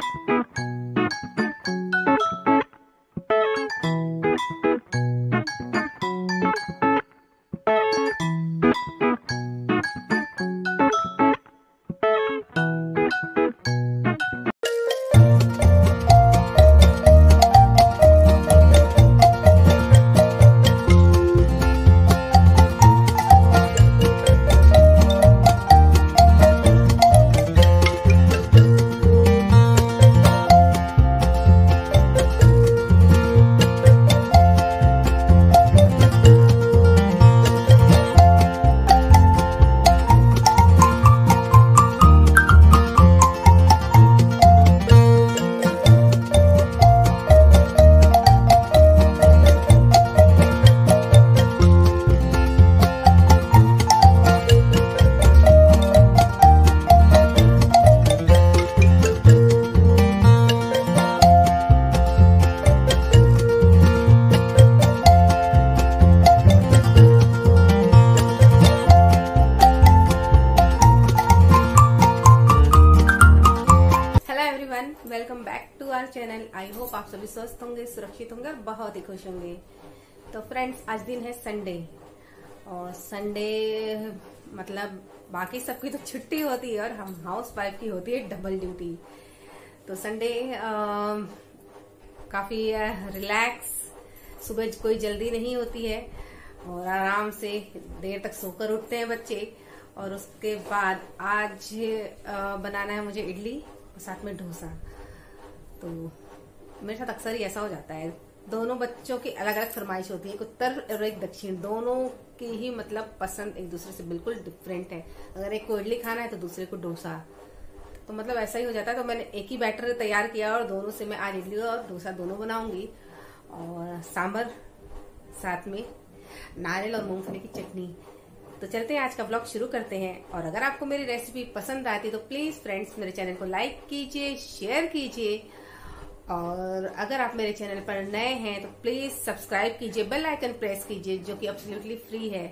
thank you हमारा channel I hope आप सभी स्वस्थ होंगे सुरक्षित होंगे और बहुत ही खुश होंगे तो फ्रेंड्स आज दिन है संडे और संडे मतलब बाकी सबकी तो छुट्टी होती है और हम हाउस वाइफ की होती है डबल ड्यूटी तो संडे काफी रिलैक्स सुबह कोई जल्दी नहीं होती है और आराम से देर तक सोकर उठते हैं बच्चे और उसके बाद आज बनाना है मुझे इडली और साथ में डोसा तो मेरे साथ अक्सर ही ऐसा हो जाता है दोनों बच्चों की अलग अलग फरमाइश होती है एक उत्तर और एक दक्षिण दोनों की ही मतलब पसंद एक दूसरे से बिल्कुल डिफरेंट है अगर एक को इडली खाना है तो दूसरे को डोसा तो मतलब ऐसा ही हो जाता है तो मैंने एक ही बैटर तैयार किया और दोनों से मैं आज इडली और डोसा दोनों बनाऊंगी और सांभर साथ में नारियल और मूंगफली की चटनी तो चलते हैं आज का ब्लॉग शुरू करते हैं और अगर आपको मेरी रेसिपी पसंद आती है तो प्लीज फ्रेंड्स मेरे चैनल को लाइक कीजिए शेयर कीजिए और अगर आप मेरे चैनल पर नए हैं तो प्लीज सब्सक्राइब कीजिए बेल आइकन प्रेस कीजिए जो कि एब्सोल्युटली फ्री है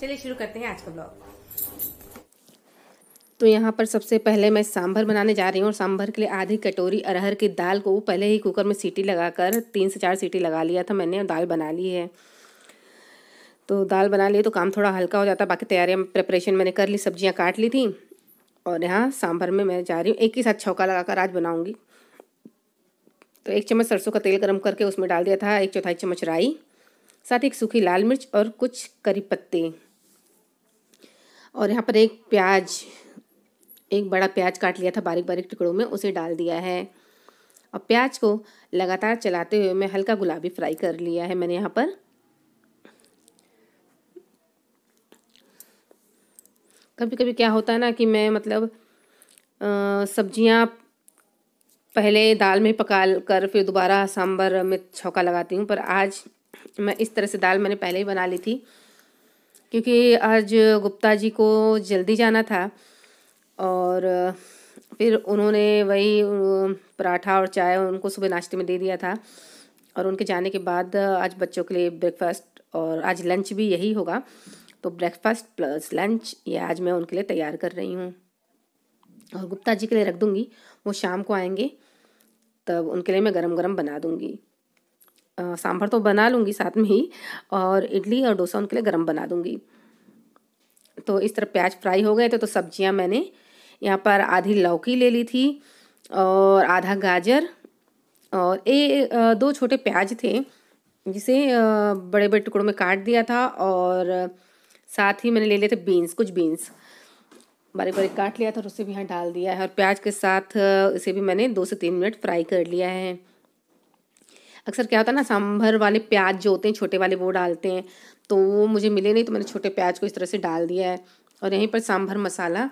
चलिए शुरू करते हैं आज का ब्लॉग तो यहाँ पर सबसे पहले मैं सांभर बनाने जा रही हूँ और सांभर के लिए आधी कटोरी अरहर की दाल को पहले ही कुकर में सीटी लगाकर तीन से चार सीटी लगा लिया था मैंने दाल बना ली है तो दाल बना ली तो काम थोड़ा हल्का हो जाता बाकी तैयारियाँ प्रिपरेशन मैंने कर ली सब्जियाँ काट ली थी और यहाँ सांभर में मैं जा रही हूँ एक ही साथ छौका लगाकर आज बनाऊँगी तो एक चम्मच सरसों का तेल गर्म करके उसमें डाल दिया था एक चौथाई चम्मच राई साथ ही एक सूखी लाल मिर्च और कुछ करी पत्ते और यहाँ पर एक प्याज एक बड़ा प्याज काट लिया था बारीक बारीक टुकड़ों में उसे डाल दिया है और प्याज को लगातार चलाते हुए मैं हल्का गुलाबी फ्राई कर लिया है मैंने यहाँ पर कभी कभी क्या होता है ना कि मैं मतलब सब्जियाँ पहले दाल में पका कर फिर दोबारा सांभर में छौका लगाती हूँ पर आज मैं इस तरह से दाल मैंने पहले ही बना ली थी क्योंकि आज गुप्ता जी को जल्दी जाना था और फिर उन्होंने वही पराठा और चाय उनको सुबह नाश्ते में दे दिया था और उनके जाने के बाद आज बच्चों के लिए ब्रेकफास्ट और आज लंच भी यही होगा तो ब्रेकफास्ट प्लस लंच ये आज मैं उनके लिए तैयार कर रही हूँ और गुप्ता जी के लिए रख दूँगी वो शाम को आएंगे तब उनके लिए मैं गरम गरम बना दूँगी सांभर तो बना लूँगी साथ में ही और इडली और डोसा उनके लिए गरम बना दूँगी तो इस तरह प्याज फ्राई हो गए थे तो सब्जियाँ मैंने यहाँ पर आधी लौकी ले ली थी और आधा गाजर और ए दो छोटे प्याज थे जिसे बड़े बड़े टुकड़ों में काट दिया था और साथ ही मैंने ले लिए थे बीन्स कुछ बीन्स बारीक बारीक काट लिया था और उसे भी यहाँ डाल दिया है और प्याज के साथ इसे भी मैंने दो से तीन मिनट फ्राई कर लिया है अक्सर क्या होता है ना सांभर वाले प्याज जो होते हैं छोटे वाले वो डालते हैं तो वो मुझे मिले नहीं तो मैंने छोटे प्याज को इस तरह से डाल दिया है और यहीं पर सांभर मसाला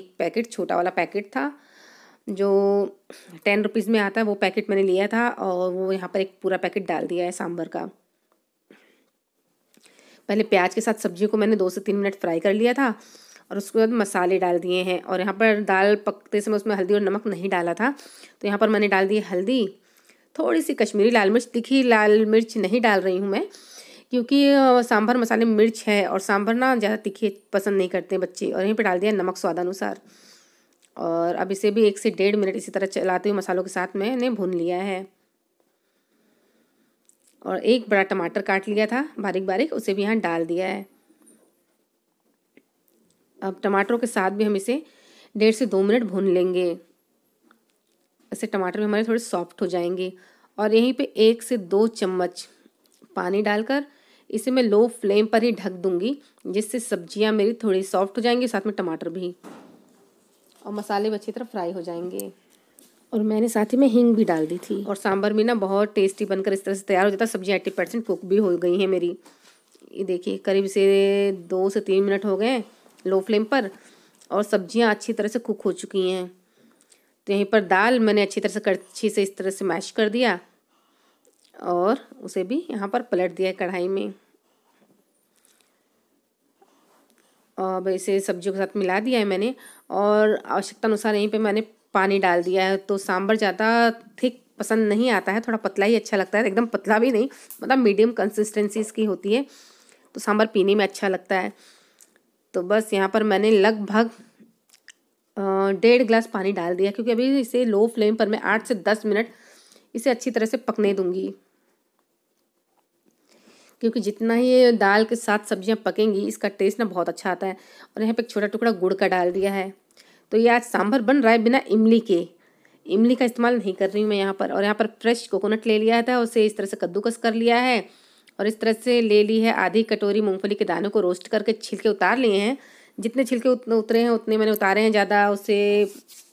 एक पैकेट छोटा वाला पैकेट था जो टेन रुपीज़ में आता है वो पैकेट मैंने लिया था और वो यहाँ पर एक पूरा पैकेट डाल दिया है सांभर का पहले प्याज के साथ सब्जी को मैंने दो से तीन मिनट फ्राई कर लिया था और उसके बाद मसाले डाल दिए हैं और यहाँ पर दाल पकते समय उसमें हल्दी और नमक नहीं डाला था तो यहाँ पर मैंने डाल दी हल्दी थोड़ी सी कश्मीरी लाल मिर्च तीखी लाल मिर्च नहीं डाल रही हूँ मैं क्योंकि सांभर मसाले मिर्च है और सांभर ना ज़्यादा तीखे पसंद नहीं करते बच्चे और यहीं पर डाल दिया नमक स्वादानुसार और अब इसे भी एक से डेढ़ मिनट इसी तरह चलाते हुए मसालों के साथ मैंने भून लिया है और एक बड़ा टमाटर काट लिया था बारीक बारीक उसे भी यहाँ डाल दिया है अब टमाटरों के साथ भी हम इसे डेढ़ से दो मिनट भून लेंगे ऐसे टमाटर भी हमारे थोड़े सॉफ्ट हो जाएंगे और यहीं पे एक से दो चम्मच पानी डालकर इसे मैं लो फ्लेम पर ही ढक दूंगी जिससे सब्जियां मेरी थोड़ी सॉफ्ट हो जाएंगी साथ में टमाटर भी और मसाले भी अच्छी तरह फ्राई हो जाएंगे और मैंने साथ ही में हींग भी डाल दी थी और सांभर भी ना बहुत टेस्टी बनकर इस तरह से तैयार हो जाता सब्जियाँ एट्टी परसेंट कुक भी हो गई हैं मेरी ये देखिए करीब से दो से तीन मिनट हो गए लो फ्लेम पर और सब्जियां अच्छी तरह से कुक हो चुकी हैं तो यहीं पर दाल मैंने अच्छी तरह से करछी से इस तरह से मैश कर दिया और उसे भी यहाँ पर पलट दिया कढ़ाई में अब इसे सब्जियों के साथ मिला दिया है मैंने और आवश्यकता अनुसार यहीं पे मैंने पानी डाल दिया है तो सांभर ज़्यादा थिक पसंद नहीं आता है थोड़ा पतला ही अच्छा लगता है एकदम पतला भी नहीं मतलब मीडियम कंसिस्टेंसी इसकी होती है तो सांभर पीने में अच्छा लगता है तो बस यहाँ पर मैंने लगभग डेढ़ ग्लास पानी डाल दिया क्योंकि अभी इसे लो फ्लेम पर मैं आठ से दस मिनट इसे अच्छी तरह से पकने दूंगी क्योंकि जितना ही ये दाल के साथ सब्जियाँ पकेंगी इसका टेस्ट ना बहुत अच्छा आता है और यहाँ पे एक छोटा टुकड़ा गुड़ का डाल दिया है तो ये आज सांभर बन रहा है बिना इमली के इमली का इस्तेमाल नहीं कर रही हूँ मैं यहाँ पर और यहाँ पर फ्रेश कोकोनट ले लिया था उसे इस तरह से कद्दूकस कर लिया है और इस तरह से ले ली है आधी कटोरी मूँगफली के दानों को रोस्ट करके छिलके उतार लिए हैं जितने छिलके उतरे हैं उतने मैंने उतारे हैं ज़्यादा उससे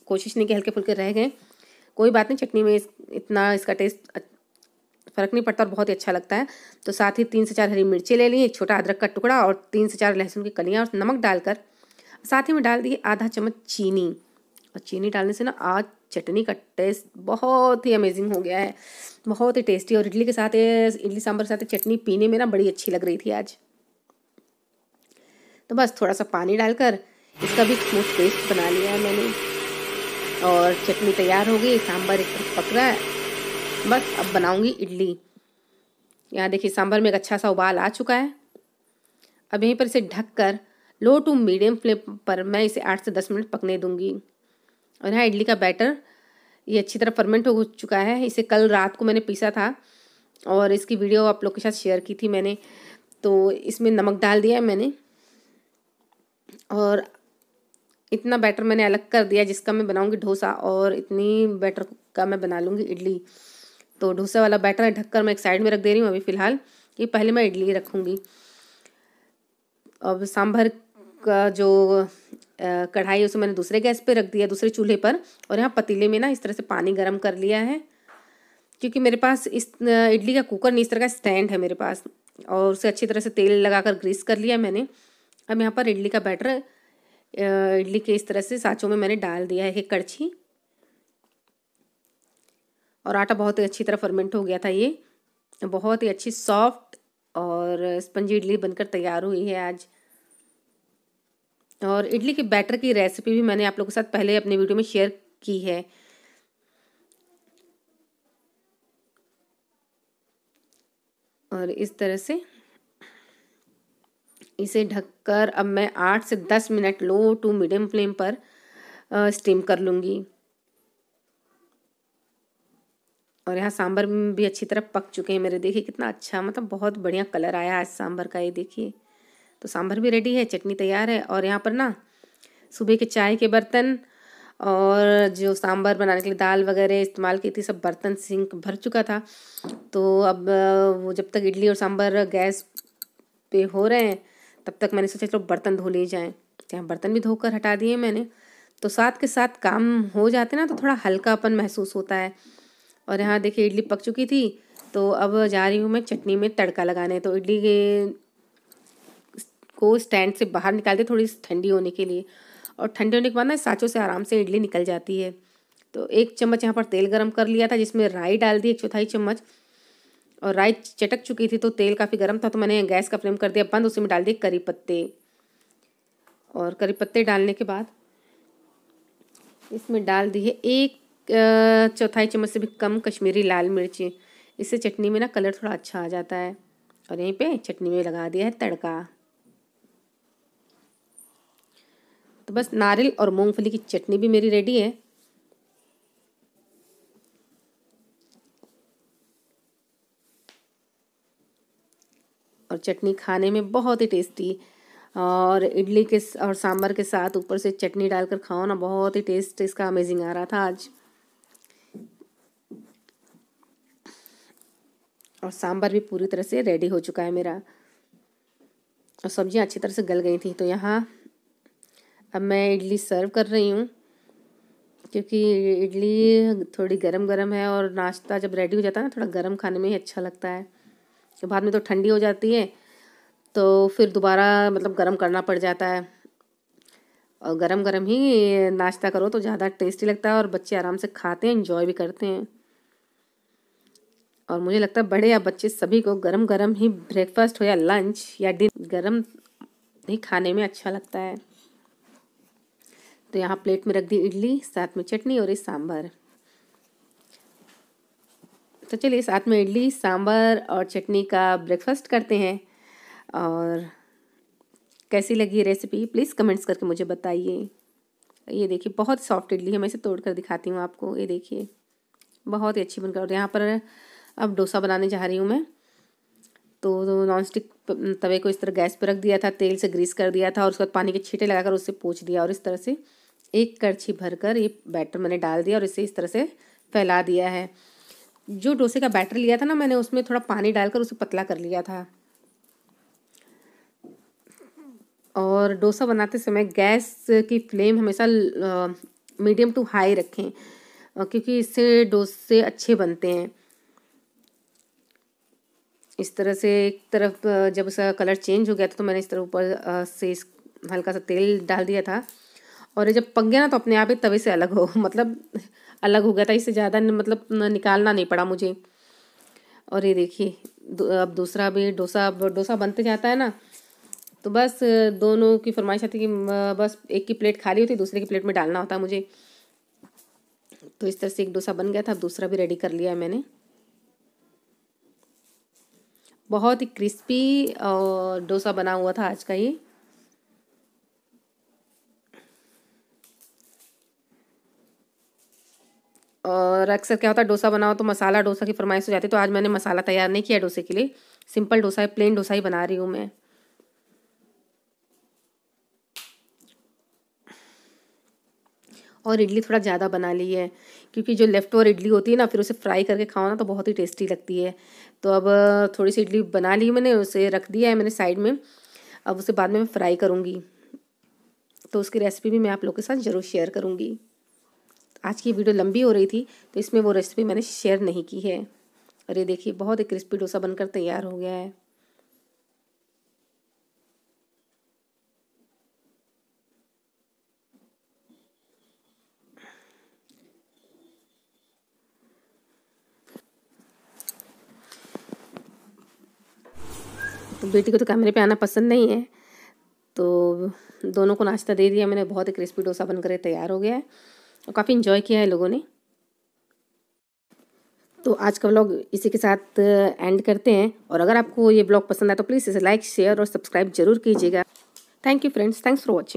कोशिश नहीं की हल्के फुल्के रह गए कोई बात नहीं चटनी में इस, इतना इसका टेस्ट फ़र्क नहीं पड़ता और बहुत ही अच्छा लगता है तो साथ ही तीन से चार हरी मिर्ची ले ली एक छोटा अदरक का टुकड़ा और तीन से चार लहसुन की कलियाँ और नमक डालकर साथ ही में डाल दी आधा चम्मच चीनी और चीनी डालने से ना आज चटनी का टेस्ट बहुत ही अमेजिंग हो गया है बहुत ही टेस्टी और इडली के साथ इडली सांभर के साथ चटनी पीने में ना बड़ी अच्छी लग रही थी आज तो बस थोड़ा सा पानी डालकर इसका भी स्मूथ पेस्ट बना लिया है मैंने और चटनी तैयार हो गई सांभर एक तरफ पक रहा है बस अब बनाऊंगी इडली यहाँ देखिए सांभर में एक अच्छा सा उबाल आ चुका है अब यहीं पर इसे ढककर लो टू मीडियम फ्लेम पर मैं इसे आठ से दस मिनट पकने दूंगी और यहाँ इडली का बैटर ये अच्छी तरह फर्मेंट हो चुका है इसे कल रात को मैंने पीसा था और इसकी वीडियो आप लोग के साथ शेयर की थी मैंने तो इसमें नमक डाल दिया है मैंने और इतना बैटर मैंने अलग कर दिया जिसका मैं बनाऊंगी डोसा और इतनी बैटर का मैं बना लूँगी इडली तो डोसा वाला बैटर है ढककर मैं एक साइड में रख दे रही हूँ अभी फ़िलहाल कि पहले मैं इडली रखूँगी अब सांभर का जो कढ़ाई उसे मैंने दूसरे गैस पे रख दिया दूसरे चूल्हे पर और यहाँ पतीले में ना इस तरह से पानी गर्म कर लिया है क्योंकि मेरे पास इस इडली का कुकर नहीं इस तरह का स्टैंड है मेरे पास और उसे अच्छी तरह से तेल लगाकर ग्रीस कर लिया मैंने अब यहाँ पर इडली का बैटर इडली के इस तरह से साँचों में मैंने डाल दिया है एक कड़छी और आटा बहुत ही अच्छी तरह फर्मेंट हो गया था ये बहुत ही अच्छी सॉफ्ट और स्पंजी इडली बनकर तैयार हुई है आज और इडली के बैटर की रेसिपी भी मैंने आप लोगों के साथ पहले अपने वीडियो में शेयर की है और इस तरह से इसे ढककर अब मैं आठ से दस minute low to medium flame पर स्टीम कर लूँगी और यहाँ सांभर भी अच्छी तरह पक चुके हैं मेरे देखिए कितना अच्छा मतलब बहुत बढ़िया कलर आया है सांभर का ये देखिए तो सांभर भी रेडी है चटनी तैयार है और यहाँ पर ना सुबह के चाय के बर्तन और जो सांभर बनाने के लिए दाल वगैरह इस्तेमाल की थी सब बर्तन सिंक भर चुका था तो अब वो जब तक इडली और सांभर गैस पे हो रहे हैं तब तक मैंने सोचा चलो बर्तन धो लिए जाएँ चाहे बर्तन भी धोकर हटा दिए मैंने तो साथ के साथ काम हो जाते ना तो थोड़ा हल्कापन महसूस होता है और यहाँ देखिए इडली पक चुकी थी तो अब जा रही हूँ मैं चटनी में तड़का लगाने तो इडली के को स्टैंड से बाहर निकाल दे थोड़ी ठंडी होने के लिए और ठंडे होने के बाद ना साँचों से आराम से इडली निकल जाती है तो एक चम्मच यहाँ पर तेल गरम कर लिया था जिसमें राई डाल दी एक चौथाई चम्मच और राई चटक चुकी थी तो तेल काफ़ी गर्म था तो मैंने गैस का फ्लेम कर दिया बंद उसी में डाल दिए करी पत्ते और करी पत्ते डालने के बाद इसमें डाल दिए एक चौथाई चम्मच से भी कम कश्मीरी लाल मिर्ची इससे चटनी में ना कलर थोड़ा अच्छा आ जाता है और यहीं पे चटनी में लगा दिया है तड़का तो बस नारियल और मूंगफली की चटनी भी मेरी रेडी है और चटनी खाने में बहुत ही टेस्टी और इडली के और सांभर के साथ ऊपर से चटनी डालकर खाओ ना बहुत ही टेस्ट इसका अमेजिंग आ रहा था आज और सांभर भी पूरी तरह से रेडी हो चुका है मेरा और सब्जियां अच्छी तरह से गल गई थी तो यहाँ अब मैं इडली सर्व कर रही हूँ क्योंकि इडली थोड़ी गरम गरम है और नाश्ता जब रेडी हो जाता है ना थोड़ा गरम खाने में ही अच्छा लगता है तो बाद में तो ठंडी हो जाती है तो फिर दोबारा मतलब गरम करना पड़ जाता है और गरम गरम ही नाश्ता करो तो ज़्यादा टेस्टी लगता है और बच्चे आराम से खाते हैं इन्जॉय भी करते हैं और मुझे लगता है बड़े या बच्चे सभी को गरम गरम ही ब्रेकफास्ट हो या लंच या डिन गरम ही खाने में अच्छा लगता है तो यहाँ प्लेट में रख दी इडली साथ में चटनी और इस सांभर तो चलिए साथ में इडली सांभर और चटनी का ब्रेकफास्ट करते हैं और कैसी लगी रेसिपी प्लीज़ कमेंट्स करके मुझे बताइए ये देखिए बहुत सॉफ्ट इडली है मैं इसे तोड़ कर दिखाती हूँ आपको ये देखिए बहुत ही अच्छी बनकर और यहाँ पर अब डोसा बनाने जा रही हूँ मैं तो, तो नॉन स्टिक तवे को इस तरह गैस पर रख दिया था तेल से ग्रीस कर दिया था और उसके बाद पानी के छीटे लगाकर उससे पोछ दिया और इस तरह से एक करछी भरकर ये बैटर मैंने डाल दिया और इसे इस तरह से फैला दिया है जो डोसे का बैटर लिया था ना मैंने उसमें थोड़ा पानी डालकर उसे पतला कर लिया था और डोसा बनाते समय गैस की फ्लेम हमेशा मीडियम टू हाई रखें क्योंकि इससे डोसे अच्छे बनते हैं इस तरह से एक तरफ जब उसका कलर चेंज हो गया था तो मैंने इस तरह ऊपर से हल्का सा तेल डाल दिया था और ये जब पक गया ना तो अपने आप ही तवे से अलग हो मतलब अलग हो गया था इससे ज़्यादा मतलब निकालना नहीं पड़ा मुझे और ये देखिए अब दूसरा भी डोसा डोसा बनते जाता है ना तो बस दोनों की फरमाइश आती कि बस एक की प्लेट खाली होती दूसरे की प्लेट में डालना होता मुझे तो इस तरह से एक डोसा बन गया था अब दूसरा भी रेडी कर लिया है मैंने बहुत ही क्रिस्पी डोसा बना हुआ था आज का ये और अक्सर क्या होता है डोसा बनाओ तो मसाला डोसा की फरमाइश हो जाती है तो आज मैंने मसाला तैयार नहीं किया डोसे के लिए सिंपल डोसा है प्लेन डोसा ही बना रही हूँ मैं और इडली थोड़ा ज़्यादा बना ली है क्योंकि जो लेफ्ट ओवर इडली होती है ना फिर उसे फ्राई करके खाओ ना तो बहुत ही टेस्टी लगती है तो अब थोड़ी सी इडली बना ली मैंने उसे रख दिया है मैंने साइड में अब उसे बाद में मैं फ्राई करूँगी तो उसकी रेसिपी भी मैं आप लोग के साथ ज़रूर शेयर करूँगी आज की वीडियो लंबी हो रही थी तो इसमें वो रेसिपी मैंने शेयर नहीं की है और ये देखिए बहुत ही क्रिस्पी डोसा बनकर तैयार हो गया है तो बेटी को तो कैमरे पे आना पसंद नहीं है तो दोनों को नाश्ता दे दिया मैंने बहुत ही क्रिस्पी डोसा बनकर तैयार हो गया है और काफ़ी इन्जॉय किया है लोगों ने तो आज का ब्लॉग इसी के साथ एंड uh, करते हैं और अगर आपको ये ब्लॉग पसंद आए तो प्लीज़ इसे लाइक शेयर और सब्सक्राइब जरूर कीजिएगा thank you friends thanks for watching